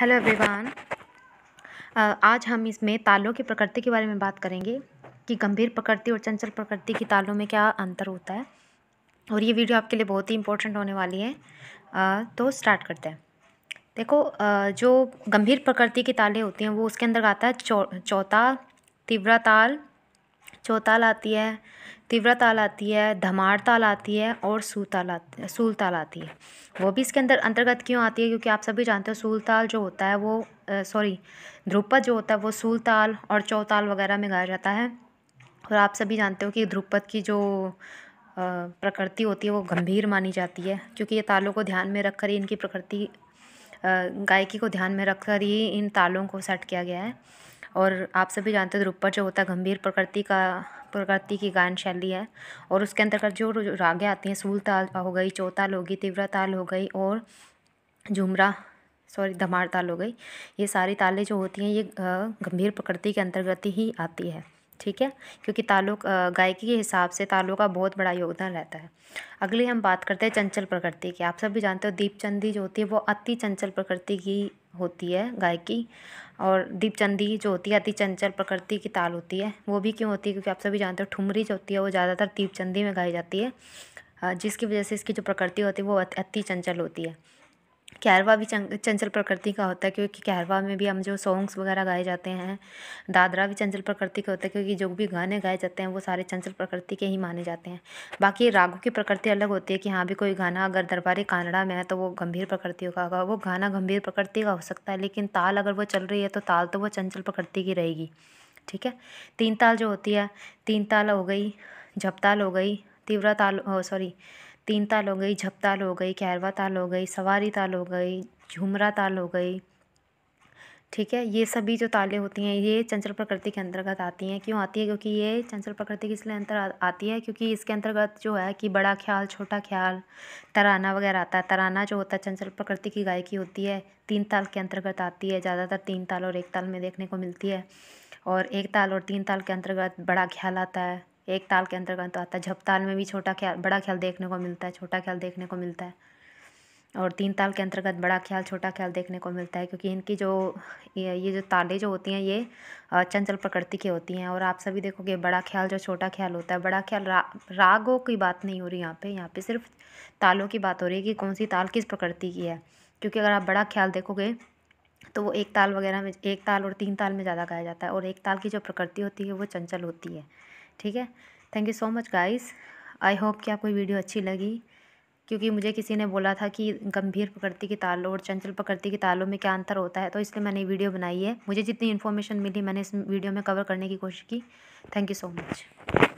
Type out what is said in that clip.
hello everyone uh, आज हम इसमें तालों की प्रकृति के बारे में बात करेंगे कि गंभीर प्रकृति और चंचल प्रकृति की तालों में क्या अंतर होता है और ये वीडियो आपके लिए बहुत ही इंपॉर्टेंट होने वाली है आ, uh, तो स्टार्ट करते हैं देखो आ, uh, जो गंभीर प्रकृति की तालें होती हैं वो उसके अंदर आता है चौ चौथा तीव्रा ताल चौताल आती है तीव्र ताल आती है धमार ताल आती है और सूल ताल आती सूल ताल आती है वो भी इसके अंदर अंतर्गत क्यों आती है क्योंकि आप सभी जानते हो सूल ताल जो होता है वो सॉरी ध्रुपद जो होता है वो सूल ताल और चौताल वगैरह में गाया जाता है और आप सभी जानते हो कि ध्रुपद की जो प्रकृति होती है वो गंभीर मानी जाती है क्योंकि ये तालों को ध्यान में रखकर ही इनकी प्रकृति गायकी को ध्यान में रखकर ही इन तालों को सेट किया गया है और आप सभी जानते हो ध्रुपद जो होता है गंभीर प्रकृति का प्रकृति की गायन शैली है और उसके अंतर्गत जो रागें आती हैं सूल ताल हो गई चौताल हो गई तीव्रा ताल हो गई और झुमरा सॉरी धमार ताल हो गई ये सारी तालें जो होती हैं ये गंभीर प्रकृति के अंतर्गत ही आती है ठीक है क्योंकि तालों गायकी के हिसाब से तालों का बहुत बड़ा योगदान रहता है अगली हम बात करते हैं चंचल प्रकृति की आप सब भी जानते हो दीपचंदी जो होती है वो अति चंचल प्रकृति की होती है गायकी और दीपचंदी जो होती है अति चंचल प्रकृति की ताल होती है वो भी क्यों होती है क्योंकि आप सभी जानते हो ठुमरी जो होती है वो ज़्यादातर दीपचंदी में गाई जाती है जिसकी वजह से इसकी जो प्रकृति होती है वो अति चंचल होती है कैरवा भी चंचल प्रकृति का होता है क्योंकि कैरवा में भी हम जो सॉन्ग्स वगैरह गाए जाते हैं दादरा भी चंचल प्रकृति का होता है क्योंकि जो भी गाने गाए जाते हैं वो सारे चंचल प्रकृति के ही माने जाते हैं बाकी रागों की प्रकृति अलग होती है कि हाँ भी कोई गाना अगर दरबारी कानड़ा में है तो वो गंभीर प्रकृति का होगा वो गाना गंभीर प्रकृति का हो सकता है लेकिन ताल अगर वो चल रही है तो ताल तो वो चंचल प्रकृति की रहेगी ठीक है तीन ताल जो होती है तीन ताल हो गई झपताल हो गई तीव्रा ताल सॉरी तीन ताल हो गई झप ताल हो गई कैरवा ताल हो गई सवारी ताल हो गई झुमरा ताल हो गई ठीक है ये सभी जो तालें होती हैं ये चंचल प्रकृति के अंतर्गत आती हैं क्यों आती है क्योंकि ये चंचल प्रकृति के इसलिए अंतर आती है क्योंकि इसके अंतर्गत जो है कि बड़ा ख्याल छोटा ख्याल तराना वगैरह आता है तराना जो होता है चंचल प्रकृति की गायकी होती है तीन ताल के अंतर्गत आती है ज़्यादातर तीन ताल और एक ताल में देखने को मिलती है और एक ताल और तीन ताल के अंतर्गत बड़ा ख्याल आता है एक ताल के अंतर्गत आता है झप ताल में भी छोटा ख्याल बड़ा ख्याल देखने को मिलता है छोटा ख्याल देखने को मिलता है और तीन ताल के अंतर्गत बड़ा ख्याल छोटा ख्याल देखने को मिलता है क्योंकि इनकी जो ये ये जो तालें जो होती हैं ये चंचल प्रकृति की होती हैं और आप सभी देखोगे बड़ा ख्याल जो छोटा ख्याल होता है बड़ा ख्याल रा, रागों की बात नहीं हो रही यहाँ पे यहाँ पे सिर्फ तालों की बात हो रही है कि कौन सी ताल किस प्रकृति की है क्योंकि अगर आप बड़ा ख्याल देखोगे तो वो एक ताल वगैरह में एक ताल और तीन ताल में ज़्यादा गाया जाता है और एक ताल की जो प्रकृति होती है वो चंचल होती है ठीक है thank you so much guys I hope कि आपको वीडियो अच्छी लगी क्योंकि मुझे किसी ने बोला था कि गंभीर प्रकृति के तालों और चंचल प्रकृति के तालों में क्या अंतर होता है तो इसलिए मैंने वीडियो बनाई है मुझे जितनी इन्फॉर्मेशन मिली मैंने इस वीडियो में कवर करने की कोशिश की थैंक यू सो मच